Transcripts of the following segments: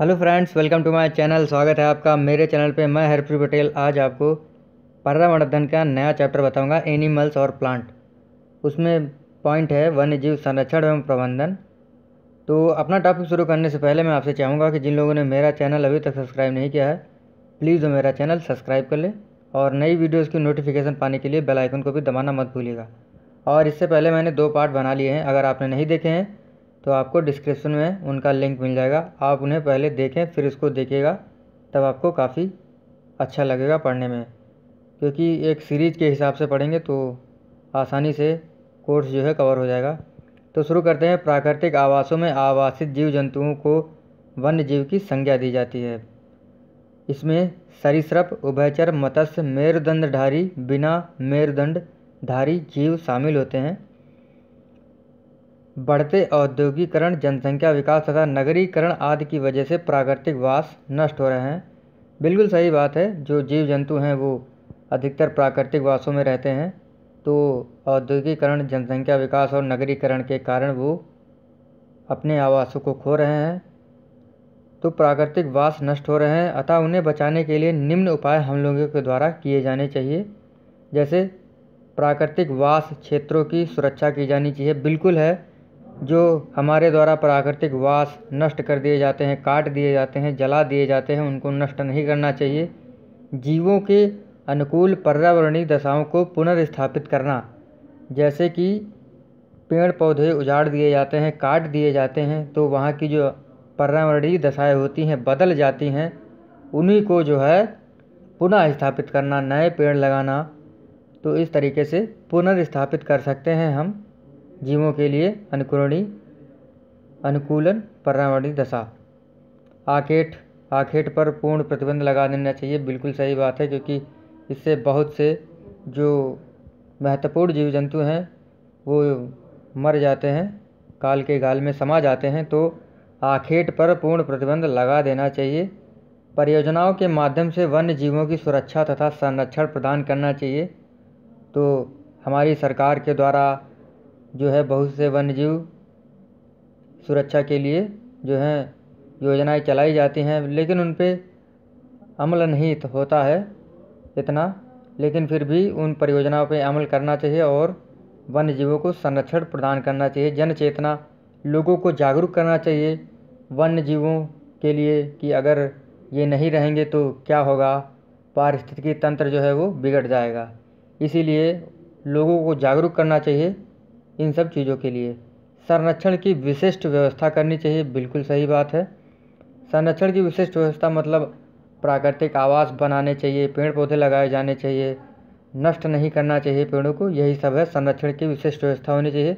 hello friends welcome to my channel स्वागत है आपका मेरे चैनल पे मैं हरप्रीत पटेल आज आपको पर्यावरण का नया चैप्टर बताऊंगा एनिमल्स और प्लांट उसमें पॉइंट है वन्य जीव संरक्षण एवं प्रबंधन तो अपना टॉपिक शुरू करने से पहले मैं आपसे चाहूँगा कि जिन लोगों ने मेरा चैनल अभी तक सब्सक्राइब नहीं किया है प्लीज़ वो मेरा चैनल सब्सक्राइब कर लें और नई वीडियोज़ की नोटिफिकेशन पाने के लिए बेलाइकन को भी दबाना मत भूलिएगा और इससे पहले मैंने दो पार्ट बना लिए हैं अगर आपने नहीं देखे हैं तो आपको डिस्क्रिप्शन में उनका लिंक मिल जाएगा आप उन्हें पहले देखें फिर उसको देखेगा तब आपको काफ़ी अच्छा लगेगा पढ़ने में क्योंकि एक सीरीज़ के हिसाब से पढ़ेंगे तो आसानी से कोर्स जो है कवर हो जाएगा तो शुरू करते हैं प्राकृतिक आवासों में आवासित जीव जंतुओं को वन्य जीव की संज्ञा दी जाती है इसमें सरिसप उभयचर मत्स्य मेरुदंडधारी बिना मेरुदंडधारी जीव शामिल होते हैं बढ़ते औद्योगीकरण जनसंख्या विकास तथा नगरीकरण आदि की वजह से प्राकृतिक वास नष्ट हो रहे हैं बिल्कुल सही बात है जो जीव जंतु हैं वो अधिकतर प्राकृतिक वासों में रहते हैं तो औद्योगिकरण जनसंख्या विकास और नगरीकरण के कारण वो अपने आवासों को खो रहे हैं तो प्राकृतिक वास नष्ट हो रहे हैं अतः उन्हें बचाने के लिए निम्न उपाय हम लोगों के द्वारा किए जाने चाहिए जैसे प्राकृतिक वास क्षेत्रों की सुरक्षा की जानी चाहिए बिल्कुल है जो हमारे द्वारा प्राकृतिक वास नष्ट कर दिए जाते हैं काट दिए जाते हैं जला दिए जाते हैं उनको नष्ट नहीं करना चाहिए जीवों के अनुकूल पर्यावरणीय दशाओं को पुनर्स्थापित करना जैसे कि पेड़ पौधे उजाड़ दिए जाते हैं काट दिए जाते हैं तो वहाँ की जो पर्यावरणीय दशाएँ होती हैं बदल जाती हैं उन्हीं को जो है पुनः स्थापित करना नए पेड़ लगाना तो इस तरीके से पुनर्स्थापित कर सकते हैं हम जीवों के लिए अनुकूलणी अनुकूलन पर्यावरणीय दशा आकेट आखेट पर पूर्ण प्रतिबंध लगा देना चाहिए बिल्कुल सही बात है क्योंकि इससे बहुत से जो महत्वपूर्ण जीव जंतु हैं वो मर जाते हैं काल के गाल में समा जाते हैं तो आखेट पर पूर्ण प्रतिबंध लगा देना चाहिए परियोजनाओं के माध्यम से वन्य जीवों की सुरक्षा तथा संरक्षण प्रदान करना चाहिए तो हमारी सरकार के द्वारा जो है बहुत से वन्य जीव सुरक्षा के लिए जो है योजनाएं चलाई जाती हैं लेकिन उन पर अमल नहीं तो होता है इतना लेकिन फिर भी उन परियोजनाओं पर अमल करना चाहिए और वन्य जीवों को संरक्षण प्रदान करना चाहिए जन चेतना लोगों को जागरूक करना चाहिए वन्य जीवों के लिए कि अगर ये नहीं रहेंगे तो क्या होगा पारिस्थितिकी तंत्र जो है वो बिगड़ जाएगा इसीलिए लोगों को जागरूक करना चाहिए इन सब चीज़ों के लिए संरक्षण की विशिष्ट व्यवस्था करनी चाहिए बिल्कुल सही बात है संरक्षण की विशिष्ट व्यवस्था मतलब प्राकृतिक आवास बनाने चाहिए पेड़ पौधे लगाए जाने चाहिए नष्ट नहीं करना चाहिए पेड़ों को यही सब है संरक्षण की विशिष्ट व्यवस्था होनी चाहिए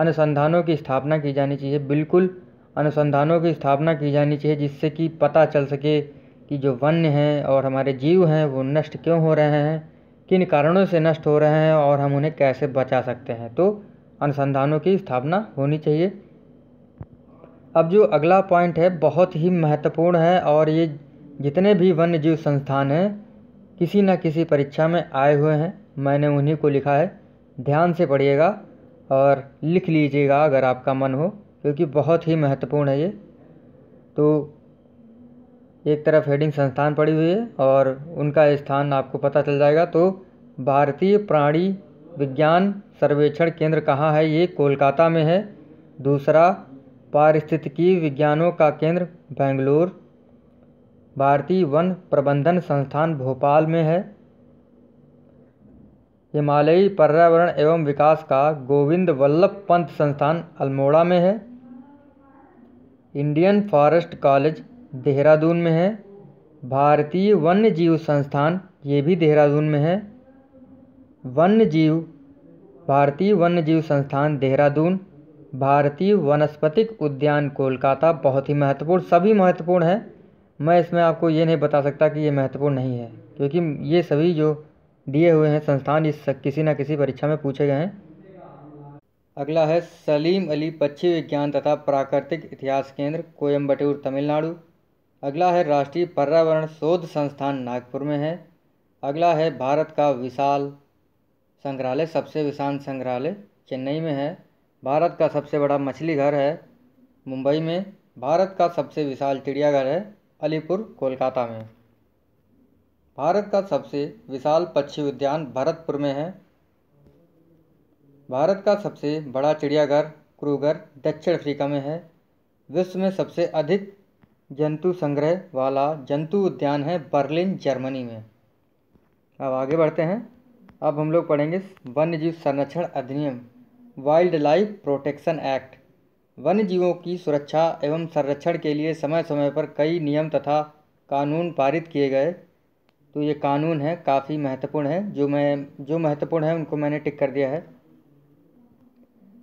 अनुसंधानों की स्थापना की जानी चाहिए बिल्कुल अनुसंधानों की स्थापना की जानी चाहिए जिससे कि पता चल सके कि जो वन्य हैं और हमारे जीव हैं वो नष्ट क्यों हो रहे हैं किन कारणों से नष्ट हो रहे हैं और हम उन्हें कैसे बचा सकते हैं तो अनुसंधानों की स्थापना होनी चाहिए अब जो अगला पॉइंट है बहुत ही महत्वपूर्ण है और ये जितने भी वन्य जीव संस्थान हैं किसी न किसी परीक्षा में आए हुए हैं मैंने उन्हीं को लिखा है ध्यान से पढ़िएगा और लिख लीजिएगा अगर आपका मन हो क्योंकि बहुत ही महत्वपूर्ण है ये तो एक तरफ हेडिंग संस्थान पड़ी हुई है और उनका स्थान आपको पता चल जाएगा तो भारतीय प्राणी विज्ञान सर्वेक्षण केंद्र कहाँ है ये कोलकाता में है दूसरा पारिस्थितिकी विज्ञानों का केंद्र बेंगलोर भारतीय वन प्रबंधन संस्थान भोपाल में है हिमालयी पर्यावरण एवं विकास का गोविंद वल्लभ पंत संस्थान अल्मोड़ा में है इंडियन फॉरेस्ट कॉलेज देहरादून में है भारतीय वन्य जीव संस्थान ये भी देहरादून में है वन्य जीव भारतीय वन्यजीव संस्थान देहरादून भारतीय वनस्पतिक उद्यान कोलकाता बहुत ही महत्वपूर्ण सभी महत्वपूर्ण हैं मैं इसमें आपको ये नहीं बता सकता कि ये महत्वपूर्ण नहीं है क्योंकि ये सभी जो दिए हुए हैं संस्थान इस किसी न किसी परीक्षा में पूछे गए हैं अगला है सलीम अली पक्षी विज्ञान तथा प्राकृतिक इतिहास केंद्र कोयम्बटूर तमिलनाडु अगला है राष्ट्रीय पर्यावरण शोध संस्थान नागपुर में है अगला है भारत का विशाल संग्रहालय सबसे विशाल संग्रहालय चेन्नई में है भारत का सबसे बड़ा मछली घर है मुंबई में भारत का सबसे विशाल चिड़ियाघर है अलीपुर कोलकाता में भारत का सबसे विशाल पक्षी उद्यान भरतपुर में है भारत का सबसे बड़ा चिड़ियाघर क्रूगर दक्षिण अफ्रीका में है विश्व में सबसे अधिक जंतु संग्रह वाला जंतु उद्यान है बर्लिन जर्मनी में अब आगे बढ़ते हैं अब हम लोग पढ़ेंगे वन्य जीव संरक्षण अधिनियम वाइल्ड लाइफ प्रोटेक्शन एक्ट वन्य जीवों की सुरक्षा एवं संरक्षण के लिए समय समय पर कई नियम तथा कानून पारित किए गए तो ये कानून है काफ़ी महत्वपूर्ण है जो मैं जो महत्वपूर्ण है उनको मैंने टिक कर दिया है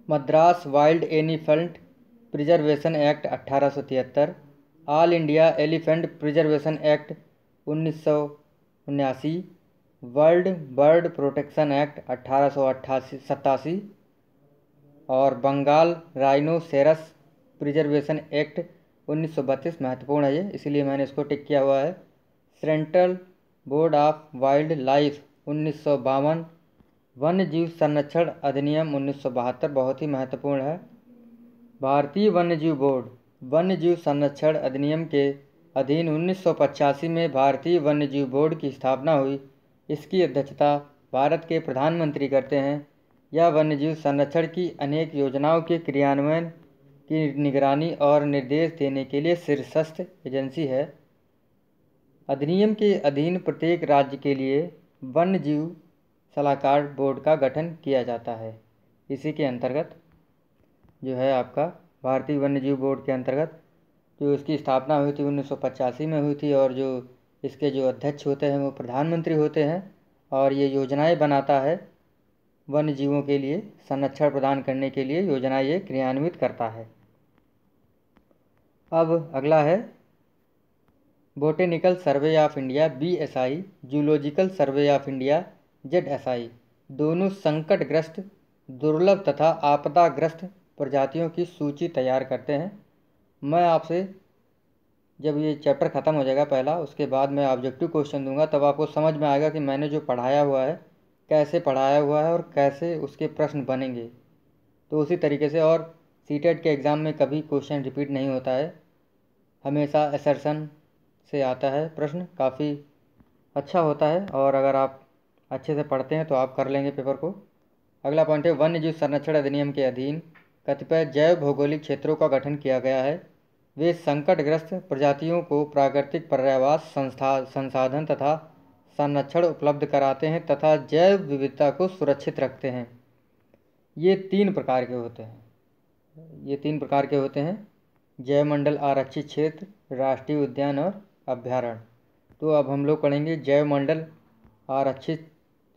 Madras wild elephant preservation act अट्ठारह all India elephant preservation act उन्नीस वर्ल्ड बर्ड प्रोटेक्शन एक्ट अट्ठारह और बंगाल राइनोसेरस प्रिजर्वेशन एक्ट उन्नीस महत्वपूर्ण है ये इसीलिए मैंने इसको टिक किया हुआ है central board of wildlife उन्नीस वन्य जीव संरक्षण अधिनियम उन्नीस बहुत ही महत्वपूर्ण है भारतीय वन्य जीव बोर्ड वन्य जीव संरक्षण अधिनियम के अधीन उन्नीस में भारतीय वन्य जीव बोर्ड की स्थापना हुई इसकी अध्यक्षता भारत के प्रधानमंत्री करते हैं यह वन्यजीव संरक्षण की अनेक योजनाओं के क्रियान्वयन की निगरानी और निर्देश देने के लिए शीर्षस्थ एजेंसी है अधिनियम के अधीन प्रत्येक राज्य के लिए वन्य जीव सलाहकार बोर्ड का गठन किया जाता है इसी के अंतर्गत जो है आपका भारतीय वन्यजीव बोर्ड के अंतर्गत जो इसकी स्थापना हुई थी उन्नीस में हुई थी और जो इसके जो अध्यक्ष होते हैं वो प्रधानमंत्री होते हैं और ये योजनाएं बनाता है वन्य जीवों के लिए संरक्षण प्रदान करने के लिए योजना ये क्रियान्वित करता है अब अगला है botanical survey of India B S I zoological survey of India Z S I दोनों संकटग्रस्त दुर्लभ तथा आपदाग्रस्त प्रजातियों की सूची तैयार करते हैं मैं आपसे जब ये चैप्टर ख़त्म हो जाएगा पहला उसके बाद मैं ऑब्जेक्टिव क्वेश्चन दूंगा तब आपको समझ में आएगा कि मैंने जो पढ़ाया हुआ है कैसे पढ़ाया हुआ है और कैसे उसके प्रश्न बनेंगे तो उसी तरीके से और सी e के एग्ज़ाम में कभी क्वेश्चन रिपीट नहीं होता है हमेशा एसरसन से आता है प्रश्न काफ़ी अच्छा होता है और अगर आप अच्छे से पढ़ते हैं तो आप कर लेंगे पेपर को अगला पॉइंट है वन्य जीव संरक्षण अधिनियम के अधीन कतिपय जैव भौगोलिक क्षेत्रों का गठन किया गया है वे संकटग्रस्त प्रजातियों को प्राकृतिक पर्यावास संस्था संसाधन तथा संरक्षण उपलब्ध कराते हैं तथा जैव विविधता को सुरक्षित रखते हैं ये तीन प्रकार के होते हैं ये तीन प्रकार के होते हैं जैव मंडल आरक्षित क्षेत्र राष्ट्रीय उद्यान और अभ्यारण्य तो अब हम लोग पढ़ेंगे जैव मंडल आरक्षित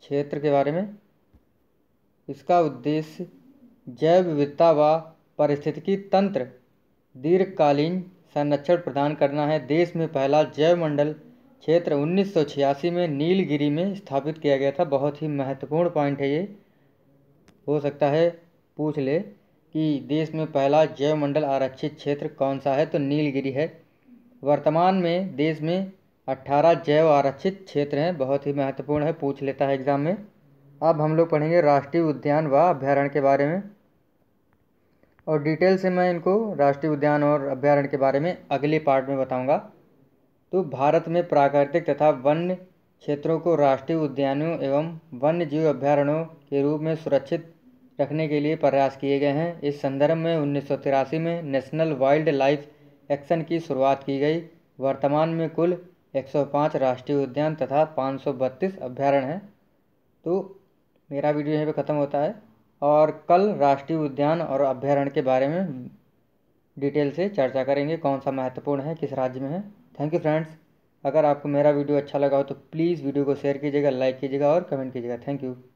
क्षेत्र के बारे में इसका उद्देश्य जैव विविधता व पारिस्थितिकी तंत्र दीर्घकालीन संरक्षण प्रदान करना है देश में पहला जैव मंडल क्षेत्र उन्नीस सौ छियासी में नीलगिरी में स्थापित किया गया था बहुत ही महत्वपूर्ण पॉइंट है ये हो सकता है पूछ ले कि देश में पहला जैव मंडल आरक्षित क्षेत्र कौन सा है तो नीलगिरी है वर्तमान में देश में 18 जैव आरक्षित क्षेत्र हैं बहुत ही महत्वपूर्ण है पूछ लेता है एग्ज़ाम में अब हम लोग पढ़ेंगे राष्ट्रीय उद्यान व अभ्यारण्य के बारे में और डिटेल से मैं इनको राष्ट्रीय उद्यान और अभ्यारण्य के बारे में अगले पार्ट में बताऊँगा तो भारत में प्राकृतिक तथा वन्य क्षेत्रों को राष्ट्रीय उद्यानों एवं वन्य जीव अभ्यारण्यों के रूप में सुरक्षित रखने के लिए प्रयास किए गए हैं इस संदर्भ में उन्नीस में नेशनल वाइल्ड लाइफ एक्शन की शुरुआत की गई वर्तमान में कुल 105 राष्ट्रीय उद्यान तथा 532 अभ्यारण्य हैं तो मेरा वीडियो यहाँ पे ख़त्म होता है और कल राष्ट्रीय उद्यान और अभ्यारण्य के बारे में डिटेल से चर्चा करेंगे कौन सा महत्वपूर्ण है किस राज्य में है थैंक यू फ्रेंड्स अगर आपको मेरा वीडियो अच्छा लगा हो तो प्लीज़ वीडियो को शेयर कीजिएगा लाइक कीजिएगा और कमेंट कीजिएगा थैंक यू